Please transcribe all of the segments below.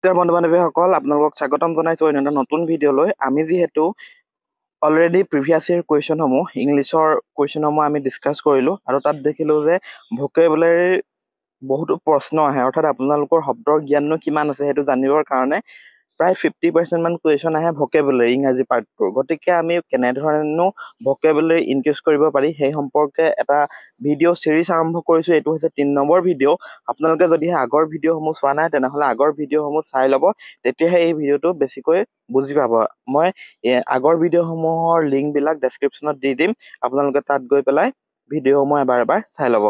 নমস্কাৰ বন্ধু বান্ধৱীসকল আপোনালোকক স্বাগতম জনাইছোঁ অন্য এটা নতুন ভিডিঅ'লৈ আমি যিহেতু অলৰেডি প্ৰিভিয়াছ ইয়েৰ কুৱেশ্যনসমূহ ইংলিছৰ কুৱেশ্যনসমূহ আমি ডিছকাছ কৰিলোঁ আৰু তাত দেখিলোঁ যে ভোকেবুলাৰীৰ বহুতো প্ৰশ্ন আহে অৰ্থাৎ আপোনালোকৰ শব্দৰ জ্ঞাননো কিমান আছে সেইটো জানিবৰ কাৰণে প্ৰায় ফিফটি পাৰ্চেণ্টমান কুৱেশ্যন আহে ভকেবুলাৰী ইংৰাজী পাৰ্টটোৰ গতিকে আমি কেনেধৰণেনো ভকেবুলাৰী ইনক্ৰিজ কৰিব পাৰি সেই সম্পৰ্কে এটা ভিডিঅ' ছিৰিজ আৰম্ভ কৰিছোঁ এইটো হৈছে তিনি নম্বৰ ভিডিঅ' আপোনালোকে যদিহে আগৰ ভিডিঅ'সমূহ চোৱা নাই তেনেহ'লে আগৰ ভিডিঅ'সমূহ চাই ল'ব তেতিয়াহে এই ভিডিঅ'টো বেছিকৈ বুজি পাব মই আগৰ ভিডিঅ'সমূহৰ লিংকবিলাক ডেছক্ৰিপশ্যনত দি দিম আপোনালোকে তাত গৈ পেলাই ভিডিঅ'সমূহ এবাৰ এবাৰ চাই ল'ব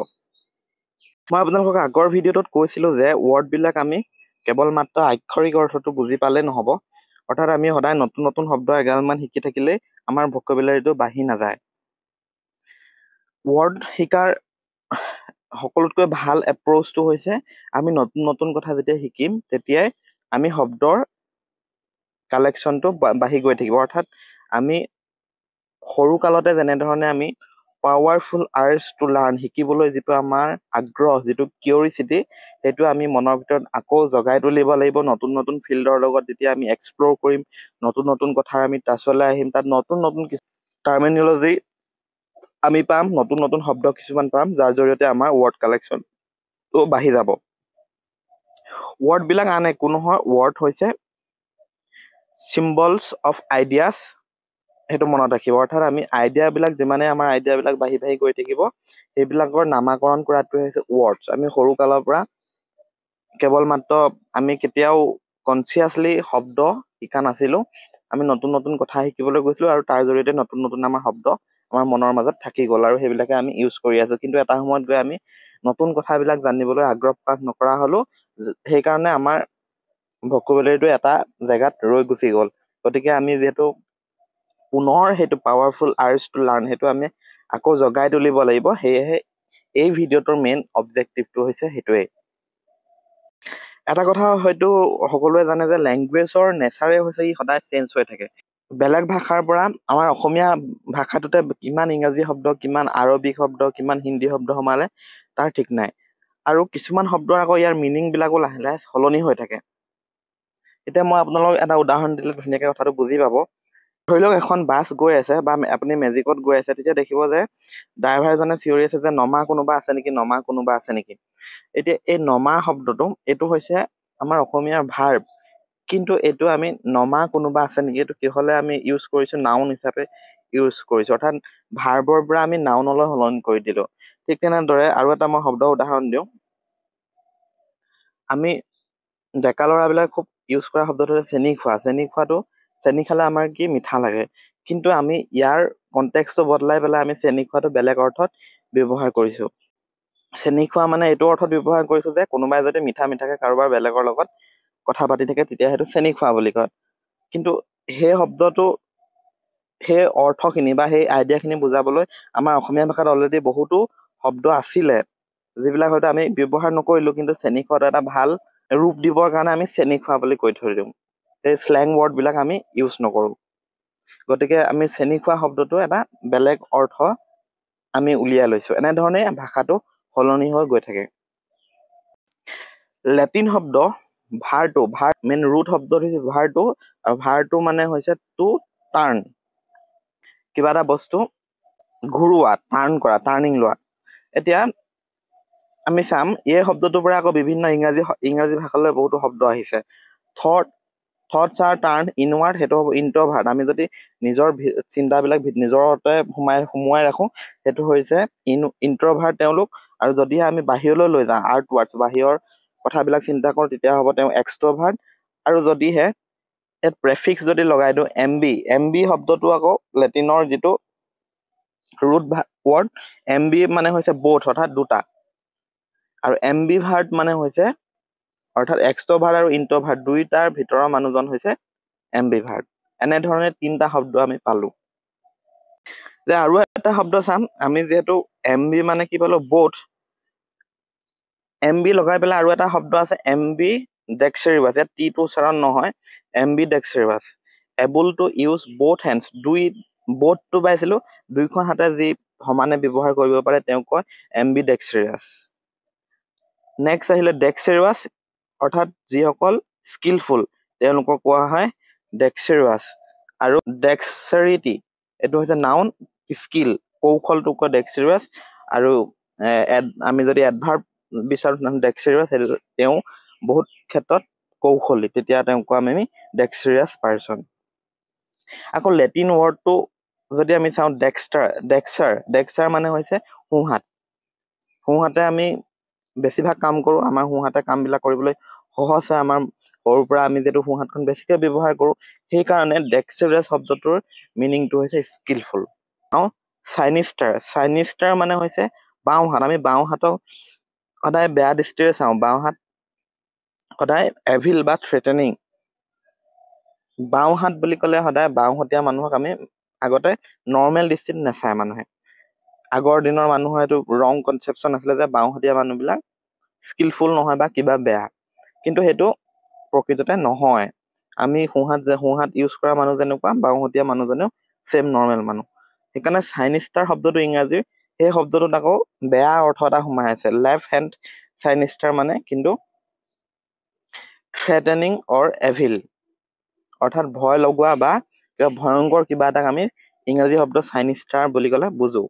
মই আপোনালোকক আগৰ ভিডিঅ'টোত কৈছিলোঁ যে ৱৰ্ডবিলাক আমি কেৱল মাত্ৰ আক্ষৰিক অৰ্থটো বুজি পালে নহ'ব অৰ্থাৎ আমি সদায় নতুন নতুন শব্দ এগালমান শিকি থাকিলে আমাৰ ভকেবুলাৰীটো বাঢ়ি নাযায় ৱৰ্ড শিকাৰ সকলোতকৈ ভাল এপ্ৰ'চটো হৈছে আমি নতুন নতুন কথা যেতিয়া শিকিম তেতিয়াই আমি শব্দৰ কালেকশ্যনটো বাঢ়ি গৈ থাকিব অৰ্থাৎ আমি সৰুকালতে যেনেধৰণে আমি পাৱাৰফুল আৰ্চ টু লাৰ্ণ শিকিবলৈ যিটো আমাৰ আগ্ৰহ যিটো কিউৰিচিটি সেইটো আমি মনৰ ভিতৰত আকৌ জগাই তুলিব লাগিব নতুন নতুন ফিল্ডৰ লগত যেতিয়া আমি এক্সপ্ল'ৰ কৰিম নতুন নতুন কথাৰ আমি টাচলৈ আহিম তাত নতুন নতুন টাৰ্মিনলজি আমি পাম নতুন নতুন শব্দ কিছুমান পাম যাৰ জৰিয়তে আমাৰ ৱৰ্ড কালেকশ্যনটো বাঢ়ি যাব ৱৰ্ডবিলাক আন একো নহয় ৱৰ্ড হৈছে চিম্বলছ অফ আইডিয়াছ সেইটো মনত ৰাখিব অৰ্থাৎ আমি আইডিয়াবিলাক যিমানে আমাৰ আইডিয়াবিলাক বাঢ়ি বাঢ়ি গৈ থাকিব সেইবিলাকৰ নামাকৰণ কৰাটোৱে হৈছে ৱৰ্ডছ আমি সৰু কালৰ পৰা কেৱল মাত্ৰ আমি কেতিয়াও কনচিয়াছলি শব্দ শিকা নাছিলোঁ আমি নতুন নতুন কথা শিকিবলৈ গৈছিলোঁ আৰু তাৰ জৰিয়তে নতুন নতুন আমাৰ শব্দ আমাৰ মনৰ মাজত থাকি গ'ল আৰু সেইবিলাকে আমি ইউজ কৰি আছোঁ কিন্তু এটা সময়ত গৈ আমি নতুন কথাবিলাক জানিবলৈ আগ্ৰহ প্ৰকাশ নকৰা হ'লোঁ সেইকাৰণে আমাৰ ভকুবেলিটো এটা জেগাত ৰৈ গুচি গ'ল গতিকে আমি যিহেতু পুনৰ সেইটো পাৱাৰফুল আৰ্টছ টু লাৰ্ণ সেইটো আমি আকৌ জগাই তুলিব লাগিব সেয়েহে এই ভিডিঅ'টোৰ মেইন অবজেক্টিভটো হৈছে সেইটোৱেই এটা কথা হয়তো সকলোৱে জানে যে লেংগুৱেজৰ নেচাৰেই হৈছে ই সদায় চেঞ্জ হৈ থাকে বেলেগ ভাষাৰ পৰা আমাৰ অসমীয়া ভাষাটোতে কিমান ইংৰাজী শব্দ কিমান আৰবিক শব্দ কিমান হিন্দী শব্দ সোমালে তাৰ ঠিক নাই আৰু কিছুমান শব্দ আকৌ ইয়াৰ মিনিংবিলাকো লাহে লাহে সলনি হৈ থাকে এতিয়া মই আপোনালোকক এটা উদাহৰণ দিলে ধুনীয়াকৈ কথাটো বুজি পাব ধৰি লওক এখন বাছ গৈ আছে বা আপুনি মেজিকত গৈ আছে তেতিয়া দেখিব যে ড্ৰাইভাৰজনে চিঞৰি আছে যে নমা কোনোবা আছে নেকি নমা কোনোবা আছে নেকি এতিয়া এই নমা শব্দটো এইটো হৈছে আমাৰ অসমীয়াৰ ভাৰ্ব কিন্তু এইটো আমি নমা কোনোবা আছে নেকি এইটো কিহলে আমি ইউজ কৰিছোঁ নাউন হিচাপে ইউজ কৰিছোঁ অৰ্থাৎ ভাৰ্বৰ পৰা আমি নাউনলৈ সলনি কৰি দিলোঁ ঠিক তেনেদৰে আৰু এটা মই শব্দ উদাহৰণ দিওঁ আমি ডেকা ল'ৰাবিলাক খুব ইউজ কৰা শব্দটো হৈছে চেনি খোৱা চেনি খোৱাটো চেনি খালে আমাৰ কি মিঠা লাগে কিন্তু আমি ইয়াৰ কণ্টেক্সটো বদলাই পেলাই আমি চেনি খোৱাটো বেলেগ অৰ্থত ব্যৱহাৰ কৰিছোঁ চেনি খোৱা মানে এইটো অৰ্থত ব্যৱহাৰ কৰিছোঁ যে কোনোবাই যদি মিঠা মিঠাকে কাৰোবাৰ বেলেগৰ লগত কথা পাতি থাকে তেতিয়া সেইটো চেনি খোৱা বুলি কয় কিন্তু সেই শব্দটো সেই অৰ্থখিনি বা সেই আইডিয়াখিনি বুজাবলৈ আমাৰ অসমীয়া ভাষাত অলৰেডি বহুতো শব্দ আছিলে যিবিলাক হয়তো আমি ব্যৱহাৰ নকৰিলোঁ কিন্তু চেনি খোৱাটো এটা ভাল ৰূপ দিবৰ কাৰণে আমি চেনি খোৱা বুলি কৈ থৈ দিওঁ এই শ্লেং ৱৰ্ড বিলাক আমি ইউজ নকৰো গতিকে আমি চেনি খোৱা শব্দটো এটা বেলেগ অৰ্থ আমি উলিয়াই লৈছোঁ এনেধৰণেই ভাষাটো সলনি হৈ গৈ থাকে লেটিন শব্দ ভাৰটো ভাৰ মেইন ৰুট শব্দটো হৈছে ভাৰটো আৰু ভাৰটো মানে হৈছে টু টাৰ্ণ কিবা এটা বস্তু ঘূৰোৱা টাৰ্ণ কৰা টাৰ্ণিং লোৱা এতিয়া আমি চাম এই শব্দটোৰ পৰা আকৌ বিভিন্ন ইংৰাজী ইংৰাজী ভাষালৈ বহুতো শব্দ আহিছে thought thoughts are turn inward সেইটো হ'ব ইণ্ট্ৰভাৰ্ট আমি যদি নিজৰ চিন্তাবিলাক নিজৰতে সোমাই সোমোৱাই ৰাখোঁ সেইটো হৈছে ইন ইণ্ট্ৰভাৰ্ট তেওঁলোক আৰু যদিহে আমি বাহিৰলৈ লৈ যাওঁ আৰ্ট ৱাৰ্ডছ বাহিৰৰ কথাবিলাক চিন্তা কৰোঁ তেতিয়া হ'ব তেওঁ এক্সট্ৰভাৰ্ট আৰু যদিহে ইয়াত প্ৰেফিক্স যদি লগাই দিওঁ এম বি এম বি শব্দটো আকৌ লেটিনৰ যিটো ৰুট ৱৰ্ড এম বি মানে হৈছে বোধ অৰ্থাৎ দুটা আৰু এম বি ভাৰ্ট মানে হৈছে অৰ্থাৎ এক্সট্ৰভাৰ্ট আৰু ইণ্ট্ৰভাৰ্ট দুইটাৰ ভিতৰৰ মানুহজন হৈছে এম বি এম্বিভাৰ্ট এনেধৰণে তিনিটা শব্দ আমি পালো যে আৰু এটা শব্দ চাম আমি যিহেতু এম বি মানে কি পালো বোধ এম বি লগাই পেলাই আৰু এটা শব্দ আছে এম বি ডেক্সেৰিভাছ ইয়াত টিটো উচ্চাৰণ নহয় ambidextrous able to use both hands দুই বোধটো পাইছিলোঁ দুইখন হাতে যি সমানে ব্যৱহাৰ কৰিব পাৰে তেওঁ কয় এম বি ডেক্সেৰিয়াছ নেক্সট আহিলে ডেক্সেৰিৱাছ অৰ্থাৎ যিসকল স্কিলফুল তেওঁলোকক কোৱা হয় ডেক্সেৰুৱাছ আৰু ডেক্সেৰিটি এইটো হৈছে নাউন স্কিল কৌশলটোক কয় ডেক্সেৰুৱাচ আৰু আমি যদি এডভাৰ্ব বিচাৰোঁ তেনেহ'লে ডেক্সেৰুৱাচ তেওঁ বহুত ক্ষেত্ৰত কৌশলী তেতিয়া তেওঁ কোৱা আমি ডেক্সেৰিয়াছ পাৰ্চন আকৌ লেটিন ৱৰ্ডটো যদি আমি চাওঁ ডেক্সটাৰ ডেক্সাৰ ডেক্সাৰ মানে হৈছে সোঁহাত সোঁহাতে আমি বেছিভাগ কাম কৰোঁ আমাৰ সোঁহাতে কামবিলাক কৰিবলৈ সহজ হয় আমাৰ সৰুৰ পৰা আমি যিহেতু সোঁহাতখন বেছিকৈ ব্যৱহাৰ কৰোঁ সেইকাৰণে ডেক্সেৰে শব্দটোৰ মিনিংটো হৈছে স্কিলফুল আৰু চাইনিষ্টাৰ চাইনিষ্টাৰ মানে হৈছে বাওঁহাত আমি বাওঁহাতক সদায় বেয়া দৃষ্টিৰে চাওঁ বাওঁহাত সদায় এভিল বা থ্ৰেটেনিং বাওঁহাত বুলি ক'লে সদায় বাওঁহতীয়া মানুহক আমি আগতে নৰ্মেল দৃষ্টিত নেচায় মানুহে আগৰ দিনৰ মানুহৰ এইটো ৰং কনচেপশ্যন আছিলে যে বাওঁহতীয়া মানুহবিলাক স্কিলফুল নহয় বা কিবা বেয়া কিন্তু সেইটো প্ৰকৃততে নহয় আমি সোঁহাত যে সোঁহাত ইউজ কৰা মানুহ যেনেকুৱা বাওঁহতীয়া মানুহজনেও চেম নৰ্মেল মানুহ সেইকাৰণে চাইনিজ ষ্টাৰ শব্দটো ইংৰাজীৰ সেই শব্দটোত আকৌ বেয়া অৰ্থ এটা সোমাই আছে লেফ্ট হেণ্ড চাইনিজ ষ্টাৰ মানে কিন্তু থ্ৰেটেনিং অৰ এভিল অৰ্থাৎ ভয় লগোৱা বা কিবা ভয়ংকৰ কিবা এটাক আমি ইংৰাজী শব্দ চাইনিজ ষ্টাৰ বুলি ক'লে বুজোঁ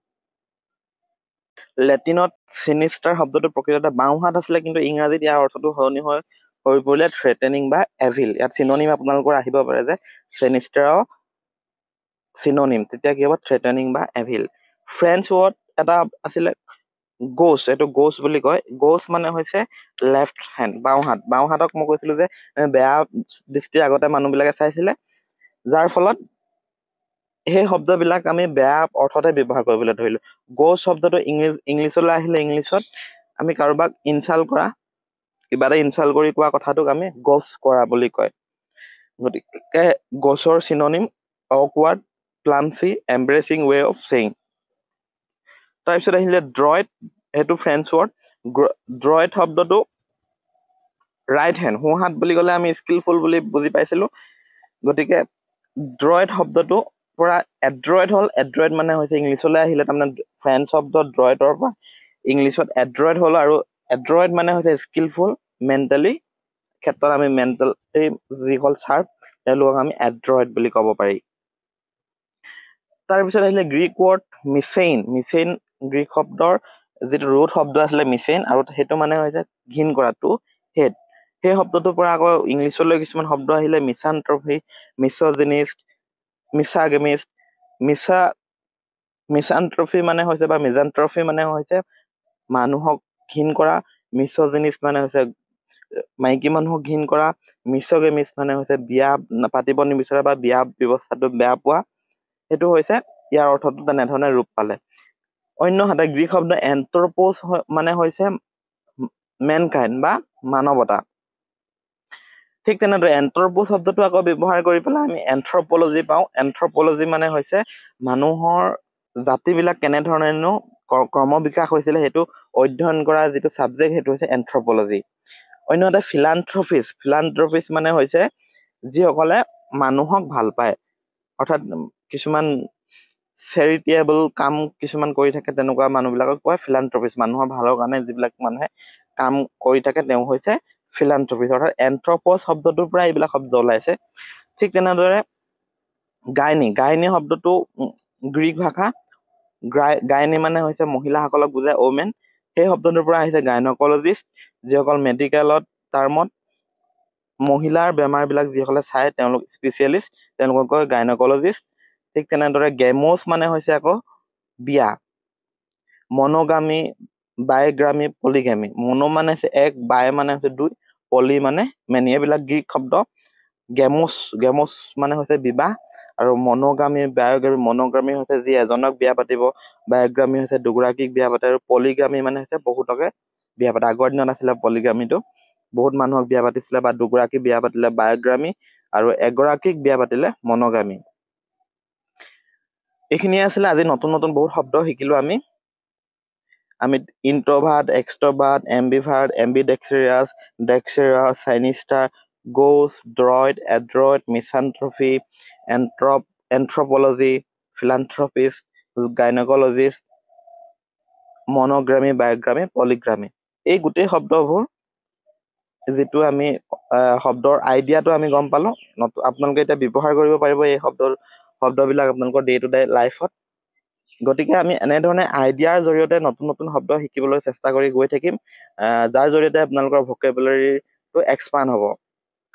লেটিনত চিনিষ্টাৰ শব্দটো প্ৰকৃততে বাওঁহাত আছিলে কিন্তু ইংৰাজীত ইয়াৰ অৰ্থটো সলনি হৈ হৈ পৰিলে থ্ৰেটেনিং বা এভিল ইয়াত চিননিম আপোনালোকৰ আহিব পাৰে যে চেনিষ্টাৰৰ চিননিম তেতিয়া কি হ'ব থ্ৰেটেনিং বা এভিল ফ্ৰেঞ্চ ৱৰ্ড এটা আছিলে গোচ এইটো গোচ বুলি কয় গোচ মানে হৈছে লেফ্ট হেণ্ড বাওঁহাত বাওঁহাতক মই কৈছিলোঁ যে বেয়া দৃষ্টিৰ আগতে মানুহবিলাকে চাইছিলে যাৰ ফলত সেই শব্দবিলাক আমি বেয়া অৰ্থতে ব্যৱহাৰ কৰিবলৈ ধৰিলোঁ গ' শব্দটো ইংলিছ ইংলিছলৈ আহিলে ইংলিছত আমি কাৰোবাক ইনচাল্ট কৰা কিবা এটা ইনচাল্ট কৰি কোৱা কথাটোক আমি গছ কৰা বুলি কয় গতিকে গছৰ synonym awkward clumsy embarrassing way of saying তাৰপিছত আহিলে ড্ৰইড সেইটো ফ্ৰেঞ্চ ৱৰ্ড ড্ৰইড শব্দটো ৰাইট হেণ্ড সোঁহাত বুলি ক'লে আমি স্কিলফুল বুলি বুজি পাইছিলোঁ গতিকে ড্ৰইড শব্দটো পৰা এড্ৰইড হ'ল এড্ৰইড মানে হৈছে ইংলিছলৈ আহিলে তাৰমানে ফেন শব্দ ড্ৰইডৰ পৰা ইংলিছত এড্ৰইড হ'ল আৰু এড্ৰইড মানে হৈছে স্কিলফুল মেণ্টেলি ক্ষেত্ৰত আমি মেণ্টেলি যিসকল চাৰ্ফ তেওঁলোকক আমি এড্ৰইড বুলি ক'ব পাৰি তাৰপিছত আহিলে Greek word misein misein Greek শব্দৰ যিটো ৰুট শব্দ আছিলে মিচেইন আৰু সেইটো মানে হৈছে ঘীন কৰা টু হেড সেই শব্দটোৰ পৰা আকৌ ইংলিছলৈ কিছুমান শব্দ আহিলে মিছান ট্ৰফি মিছজিনিষ্ট মিছা মিছাগেমিছ মিছা মিছানট্ৰফি মানে হৈছে বা মিজানট্ৰফি মানে হৈছে মানুহক ঘীন কৰা মিছ' জিনিছ মানে হৈছে মাইকী মানুহক ঘীন কৰা মিছ গেমিছ মানে হৈছে বিয়া পাতিব নিবিচৰা বা বিয়া ব্যৱস্থাটো বেয়া পোৱা সেইটো হৈছে ইয়াৰ অৰ্থটো তেনেধৰণে ৰূপ পালে অন্যহাতে গ্ৰীক শব্দ এণ্ট্ৰপ'জ মানে হৈছে মেন কাইণ্ড বা মানৱতা ঠিক তেনেদৰে এণ্ট্ৰপ' শব্দটো আকৌ ব্যৱহাৰ কৰি পেলাই আমি এণ্ঠ্ৰপ'লজি পাওঁ এণ্ঠ্ৰপ'লজি মানে হৈছে মানুহৰ জাতিবিলাক কেনেধৰণেনো কৰ্ম বিকাশ হৈছিলে সেইটো অধ্যয়ন কৰা যিটো ছাবজেক্ট সেইটো হৈছে এণ্ঠ্ৰপ'লজি অন্য এটা ফিলাণ্ট্ৰফিছ ফিলাণ্ট্ৰফিছ মানে হৈছে যিসকলে মানুহক ভাল পায় অৰ্থাৎ কিছুমান চেৰিটেবল কাম কিছুমান কৰি থাকে তেনেকুৱা মানুহবিলাকক কয় ফিলাণ্ট্ৰফিছ মানুহৰ ভালৰ কাৰণে যিবিলাক মানুহে কাম কৰি থাকে তেওঁ হৈছে ফিলাণ্ট্ৰপিছ অৰ্থাৎ এণ্ট্ৰপছ শব্দটোৰ পৰা এইবিলাক শব্দ ওলাইছে ঠিক তেনেদৰে গাইনী গাইনী শব্দটো গ্ৰীক ভাষা গ্ৰাই গাইনী মানে হৈছে মহিলাসকলক বুজাই অ'মেন সেই শব্দটোৰ পৰা আহিছে গাইনকলজিষ্ট যিসকল মেডিকেলত টাৰ্মত মহিলাৰ বেমাৰবিলাক যিসকলে চায় তেওঁলোক স্পেচিয়েলিষ্ট তেওঁলোকক কয় গাইনকলজিষ্ট ঠিক তেনেদৰে গেমছ মানে হৈছে আকৌ বিয়া মনোগামী বায়গ্ৰামী পলিগামী মনো মানে হৈছে এক বায় মানে হৈছে দুই পলি মানে মেনি এইবিলাক গ্ৰীক শব্দ গেমোচ গেমোছ মানে হৈছে বিবাহ আৰু মনোগ্ৰামী বায়'গ্ৰামী মনোগ্ৰামী হৈছে যি এজনক বিয়া পাতিব বায়'গ্ৰামী হৈছে দুগৰাকীক বিয়া পাতে আৰু পলিগ্ৰামী মানে হৈছে বহুতকে বিয়া পাতে আগৰ দিনত আছিলে পলিগ্ৰামীটো বহুত মানুহক বিয়া পাতিছিলে বা দুগৰাকী বিয়া পাতিলে বায়'গ্ৰামী আৰু এগৰাকীক বিয়া পাতিলে মনোগ্ৰামী এইখিনিয়ে আছিলে আজি নতুন নতুন বহুত শব্দ শিকিলোঁ আমি আমি introvert extrovert ambivert ambidextrous dexterous sinister gauche droit adroit misanthropy এনট্ৰপ anthropology philanthropist gynaecologist monogamy bigamy polygamy এই গোটেই শব্দবোৰ যিটো আমি শব্দৰ আইডিয়াটো আমি গম পালোঁ নত আপোনালোকে এতিয়া ব্যৱহাৰ কৰিব পাৰিব এই শব্দৰ শব্দবিলাক আপোনালোকৰ ডে টু ডে লাইফত গতিকে আমি এনেধৰণে আইডিয়াৰ জৰিয়তে নতুন নতুন শব্দ শিকিবলৈ চেষ্টা কৰি গৈ থাকিম যাৰ জৰিয়তে আপোনালোকৰ ভকেবুলাৰীটো এক্সপাণ্ড হ'ব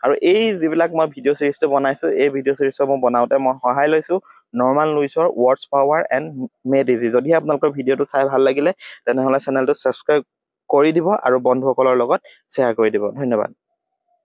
আৰু এই যিবিলাক মই ভিডিঅ' ছিৰিজটো বনাইছোঁ এই ভিডিঅ' ছিৰিজটো মই বনাওঁতে মই সহায় লৈছোঁ নৰ্মাল লুইচৰ words power and made easy যদিহে আপোনালোকৰ ভিডিঅ'টো চাই ভাল লাগিলে তেনেহ'লে চেনেলটো ছাবস্ক্ৰাইব কৰি দিব আৰু বন্ধুসকলৰ লগত শ্বেয়াৰ কৰি দিব ধন্যবাদ